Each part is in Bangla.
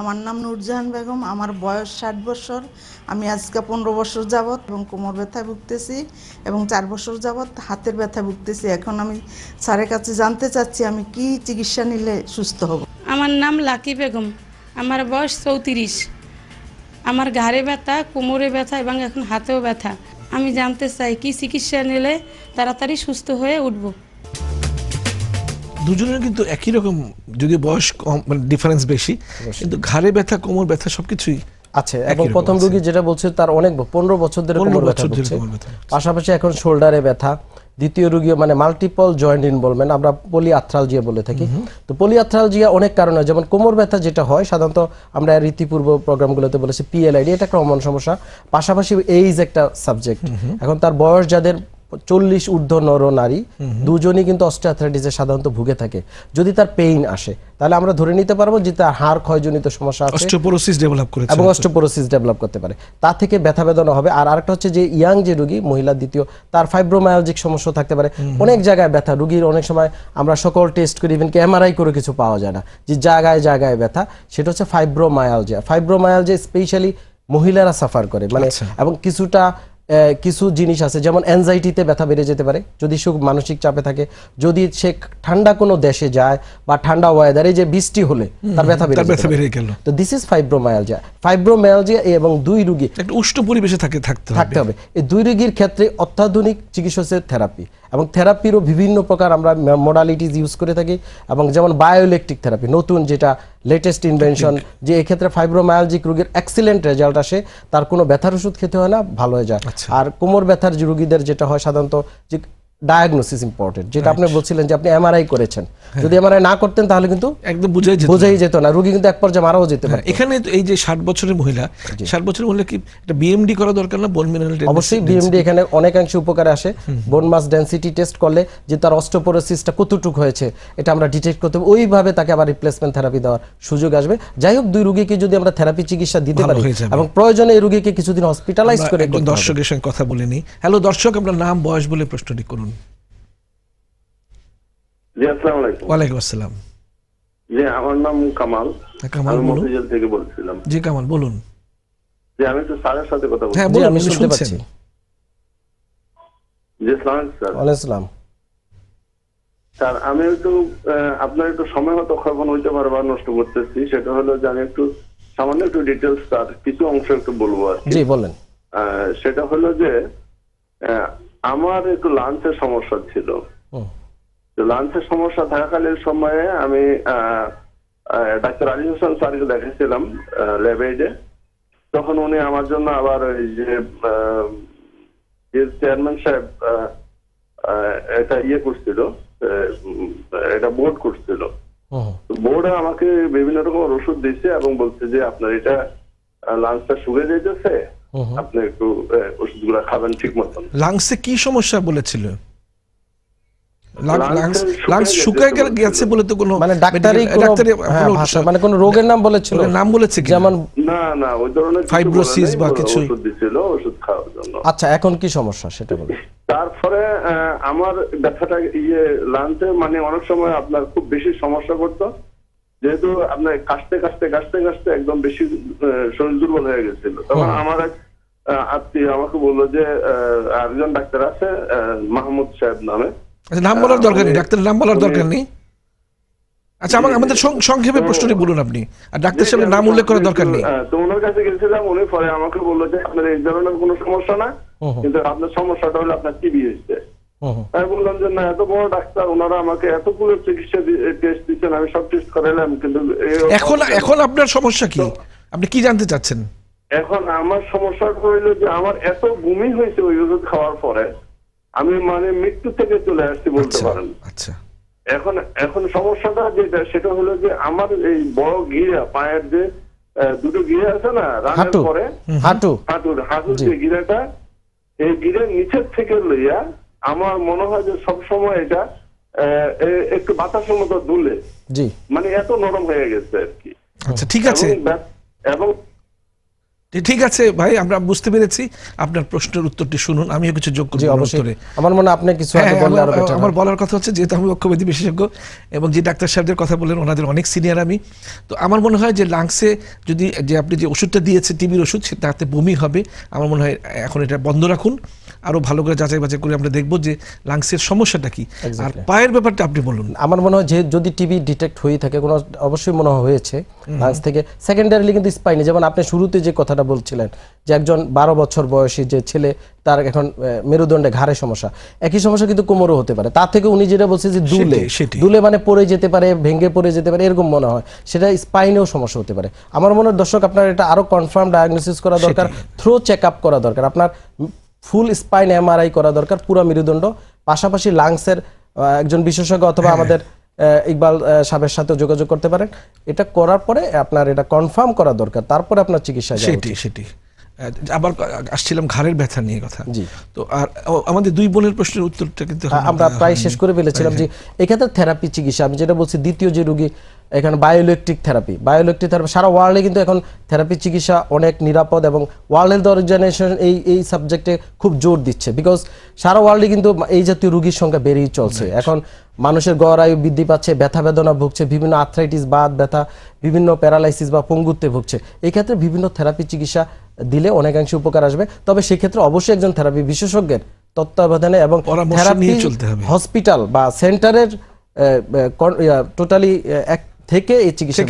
আমার নাম নুরজাহান বেগম আমার বয়স ষাট বছর আমি আজকে পনেরো বছর যাবৎ এবং কোমর ব্যথা ভুগতেছি এবং চার বছর যাবৎ হাতের ব্যথা ভুগতেছি এখন আমি স্যারের কাছে জানতে চাচ্ছি আমি কি চিকিৎসা নিলে সুস্থ হব আমার নাম লাকি বেগম আমার বয়স চৌত্রিশ আমার ঘাড়ে ব্যথা কোমরে ব্যথা এবং এখন হাতেও ব্যথা আমি জানতে চাই কি চিকিৎসা নিলে তাড়াতাড়ি সুস্থ হয়ে উঠবো দুজনের কিন্তু একই রকম যদি বয়স কম মানে ডিফারেন্স বেশি কিন্তু ঘাড়ে ব্যথা কোমর ব্যথা সবকিছুই আছে এবং প্রথম রোগী যেটা বলছে তার অনেক পনেরো বছর ধরে কোমর ব্যথা হচ্ছে পাশাপাশি এখন শোল্ডারে ব্যথা দ্বিতীয় রোগী মানে মাল্টিপল জয়েন্ট ইনভলভমেন্ট আমরা পলিআথ্রালজিয়া বলে থাকি তো পলিআথ্রালজিয়া অনেক কারণে যেমন কোমর ব্যথা যেটা হয় সাধারণত আমরা রীতিপূর্ব প্রোগ্রামগুলোতে বলেছি পিএলআইডি এটা একটা অমন সমস্যা পাশাপাশি এইজ একটা সাবজেক্ট এখন তার বয়স যাদের চল্লিশ ঊর্ধ্ব নর নারী দুজনই কিন্তু অস্টিওআর্থ্রাইটিসে সাধারণত ভুগে থাকে যদি তার পেইন আসে তাহলে আমরা ধরে নিতে পারবো যে তার হাড় ক্ষয়জনিত সমস্যা আছে ডেভেলপ এবং অস্ট্রোপোরোসিস ডেভেলপ করতে পারে তা থেকে ব্যথা বেদনা হবে আর আরেকটা হচ্ছে যে ইয়াং যে রোগী মহিলা দ্বিতীয় তার ফাইব্রোমায়োলজিক সমস্যা থাকতে পারে অনেক জায়গায় ব্যথা রোগীর অনেক সময় আমরা সকল টেস্ট করি ইভেন কি এমআরআই করে কিছু পাওয়া যায় না যে জায়গায় জায়গায় ব্যথা সেটা হচ্ছে ফাইব্রোমায়ালজিয়া ফাইব্রোমায়ালজিয়া স্পেশালি মহিলারা সাফার করে মানে আচ্ছা। এবং কিছুটা কিছু জিনিস আছে যেমন অ্যাংজাইটিতে ব্যথা বেড়ে যেতে পারে যদি সুখ মানসিক চাপে থাকে যদি সে ঠান্ডা কোনো দেশে যায় বা ঠান্ডা ওয়েদারে যে বৃষ্টি হলে তার ব্যথা বেড়ে গেল তো দিস ইজ ফাইব্রোমায়ালজিয়া ফাইব্রোমায়ালজিয়া এবং দুই রুগী একটা উষ্ণ পরিবেশে থাকে থাকতে থাকতে হবে এই দুই রুগীর ক্ষেত্রে অত্যাধুনিক চিকিৎসকের থেরাপি এবং থেরাপিরও বিভিন্ন প্রকার আমরা মোডালিটিস ইউজ করে থাকি এবং যেমন বায়োলেকট্রিক থেরাপি নতুন যেটা লেটেস্ট ইনভেনশন যে এক্ষেত্রে ফাইব্রোমায়ালজিক রোগের এক্সিলেন্ট রেজাল্ট আসে তার কোনো ব্যথার ওষুধ খেতে হয় না ভালো হয়ে যায় আচ্ছা। আর কোমর ব্যথার রোগীদের যেটা হয় সাধারণত যে ডায়াগনোসিস ইম্পর্টেন্ট যেটা আপনি বলছিলেন যে আপনি এমআরআই করেছেন হ্যাঁ। যদি এমআরআই না করতেন তাহলে কিন্তু একদম বোঝাই যেত বোঝাই যেত না রোগী কিন্তু এক পর্যায়ে মারাও যেতে হ্যাঁ, পারে এখানে এই যে 60 বছরের মহিলা 60 বছরের মহিলা কি এটা বিএমডি করা দরকার না বোন মিনারেল অবশ্যই বিএমডি এখানে অনেকাংশে উপকারে আসে বোন মাস ডেনসিটি টেস্ট করলে যে তার অস্টোপোরোসিসটা কতটুকু হয়েছে এটা আমরা ডিটেক্ট করতে ওইভাবে তাকে আবার রিপ্লেসমেন্ট থেরাপি দেওয়ার সুযোগ আসবে যাই হোক দুই রোগীকে যদি আমরা থেরাপি চিকিৎসা দিতে পারি এবং প্রয়োজনে এই রোগীকে কিছুদিন হসপিটালাইজ করে দর্শকের সঙ্গে কথা বলে নিই হ্যালো দর্শক আপনার নাম বয়স বলে প্রশ্নটি করুন জি আসসালামু আলাইকুম আসসালাম জি আমার নাম কামাল হ্যাঁ, কামাল বলুন থেকে বলছিলাম জি কামাল বলুন জি আমি তো স্যারের সাথে কথা বলছি হ্যাঁ বলুন আমি শুনতে পাচ্ছি জি স্যার আমি একটু আপনার একটু সময় মতো ক্ষয়পণ হইতে পারবা নষ্ট করতেছি সেটা হলো যে আমি একটু সামান্য একটু ডিটেলস তার কিছু অংশ একটু বলবো আর জি বলেন সেটা হলো যে আমার একটু লাঞ্চের সমস্যা ছিল লাঞ্চের সমস্যা থাকাকালীন সময়ে আমি ডাক্তার আলী হোসেন স্যারকে দেখেছিলাম ল্যাবেডে তখন উনি আমার জন্য আবার ওই যে চেয়ারম্যান সাহেব এটা ইয়ে করছিল এটা বোর্ড করছিল বোর্ডে আমাকে বিভিন্ন রকম ওষুধ দিছে এবং বলছে যে আপনার এটা লাঞ্চটা শুকে যেতেছে আপনি একটু গুলা খাবেন ঠিক মতন লাংসে কি সমস্যা বলেছিল মানে হ্যাঁ, মানে রোগের নাম বলেছিল নাম বলেছে যেমন না না ওই ধরনের ওষুধ খাওয়ার জন্য আচ্ছা এখন কি সমস্যা সেটা বলে তারপরে আমার ব্যথাটা ইয়ে লাংসে মানে অনেক সময় আপনার খুব বেশি সমস্যা করতো যেহেতু আপনার কাশতে কাশতে কাশতে কাশতে একদম বেশি শরীর দুর্বল হয়ে গেছিল তখন আমার এক আত্মীয় আমাকে বললো যে আরেকজন ডাক্তার আছে মাহমুদ সাহেব নামে আচ্ছা নাম বলার দরকার নেই ডাক্তারের নাম বলার দরকার নেই আচ্ছা আমার আমাদের সংক্ষেপে হ্যাঁ, প্রশ্নটি হ্যাঁ। বলুন আপনি আর ডাক্তার হ্যাঁ, সাহেবের নাম উল্লেখ করার দরকার নেই তো ওনার কাছে গেছিলাম উনি পরে আমাকে বললো যে আপনার এই ধরনের কোনো সমস্যা না কিন্তু আপনার সমস্যাটা হলো আপনার টিবি হয়েছে আমি বললাম যে না এত বড় ডাক্তার ওনারা আমাকে এতগুলো চিকিৎসা টেস্ট দিচ্ছেন আমি সব টেস্ট করাইলাম কিন্তু এখন এখন আপনার সমস্যা কি আপনি কি জানতে চাচ্ছেন এখন আমার সমস্যা হইলো যে আমার এত বমি হয়েছে ওই ওষুধ খাওয়ার পরে আমি মানে মৃত্যু থেকে চলে আসছি বলতে আচ্ছা, পারেন আচ্ছা এখন এখন সমস্যাটা যেটা সেটা হলো যে আমার এই বড় গিরা পায়ের যে দুটো গিরা আছে না রানের পরে হাঁটু হাঁটুর হাঁটুর যে গিরাটা এই গিরের নিচের থেকে লইয়া আমার মনে হয় যে সবসময় এটা একটু বাতাসের মতো দুলে মানে এত নরম হয়ে গেছে আর কি আচ্ছা ঠিক আছে এবং ঠিক আছে ভাই আমরা বুঝতে পেরেছি আপনার প্রশ্নের উত্তরটি শুনুন আমিও কিছু যোগ অবশ্যই আমার মনে আপনি কিছু হ্যাঁ, আমার বলার কথা হচ্ছে যেহেতু আমি অক্ষবেদী বিশেষজ্ঞ এবং যে ডাক্তার সাহেবদের কথা বললেন ওনাদের অনেক সিনিয়র আমি তো আমার মনে হয় যে লাংসে যদি যে আপনি যে ওষুধটা দিয়েছে টিবির ওষুধ তাতে বমি হবে আমার মনে হয় এখন এটা বন্ধ রাখুন আরো ভালো করে যাচাই বাছাই করে আমরা দেখব যে লাংসের সমস্যাটা কি আর পায়ের ব্যাপারটা আপনি বলুন আমার মনে হয় যে যদি টিবি ডিটেক্ট হয়ে থাকে কোনো অবশ্যই মনে হয়েছে লাংস থেকে সেকেন্ডারিলি কিন্তু স্পাইনে যেমন আপনি শুরুতে যে কথাটা বলছিলেন যে একজন বারো বছর বয়সী যে ছেলে তার এখন মেরুদণ্ডে ঘাড়ে সমস্যা একই সমস্যা কিন্তু কোমরও হতে পারে তার থেকে উনি যেটা বলছে যে দুলে দুলে মানে পড়ে যেতে পারে ভেঙে পড়ে যেতে পারে এরকম মনে হয় সেটা স্পাইনেও সমস্যা হতে পারে আমার মনে হয় দর্শক আপনার এটা আরও কনফার্ম ডায়াগনোসিস করা দরকার থ্রো চেক আপ করা দরকার আপনার ফুল স্পাইন এমআরআই করা দরকার পুরো মেরুদণ্ড পাশাপাশি লাংসের একজন বিশেষজ্ঞ অথবা হ্যাঁ, আমাদের হ্যাঁ। ইকবাল সাহেবের সাথে যোগাযোগ করতে পারেন এটা করার পরে আপনার এটা কনফার্ম করা দরকার তারপরে আপনার চিকিৎসা সেটি সেটি আবার আসছিলাম ঘাড়ের ব্যথা নিয়ে কথা জি তো আর আমাদের দুই বোনের প্রশ্নের উত্তরটা কিন্তু আমরা প্রায় শেষ করে ফেলেছিলাম হ্যাঁ, যে এক্ষেত্রে থেরাপি চিকিৎসা আমি যেটা বলছি দ্বিতীয় যে রুগী এখানে বায়োলেকট্রিক থেরাপি বায়োলেকট্রিক থেরাপি সারা ওয়ার্ল্ডে কিন্তু এখন থেরাপি চিকিৎসা অনেক নিরাপদ এবং ওয়ার্ল্ড হেলথ অর্গানাইজেশন এই এই সাবজেক্টে খুব জোর দিচ্ছে বিকজ সারা ওয়ার্ল্ডে কিন্তু এই জাতীয় রুগীর সংখ্যা বেড়েই চলছে এখন মানুষের গড় আয়ু বৃদ্ধি পাচ্ছে ব্যথা বেদনা ভুগছে বিভিন্ন আর্থ্রাইটিস বাদ ব্যথা বিভিন্ন প্যারালাইসিস বা পঙ্গুত্বে ভুগছে এই ক্ষেত্রে বিভিন্ন থেরাপি চিকিৎসা দিলে অনেকাংশে উপকার আসবে তবে সেক্ষেত্রে অবশ্যই একজন থেরাপি বিশেষজ্ঞের তত্ত্বাবধানে এবং থেরাপি হসপিটাল বা সেন্টারের টোটালি এক থেকে এই চিকিৎসা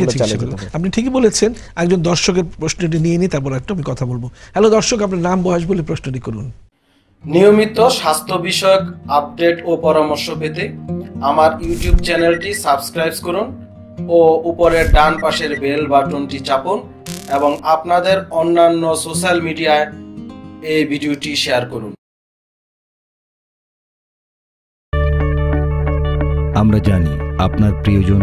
আপনি ঠিকই বলেছেন একজন দর্শকের প্রশ্নটি নিয়ে নিই তারপর একটা আমি কথা বলবো হ্যালো দর্শক আপনার নাম বয়স বলে প্রশ্নটি করুন নিয়মিত স্বাস্থ্য বিষয়ক আপডেট ও পরামর্শ পেতে আমার ইউটিউব চ্যানেলটি সাবস্ক্রাইব করুন ও উপরের ডান পাশের বেল বাটনটি চাপুন এবং আপনাদের অন্যান্য সোশ্যাল মিডিয়ায় এই ভিডিওটি শেয়ার করুন আমরা জানি আপনার প্রিয়জন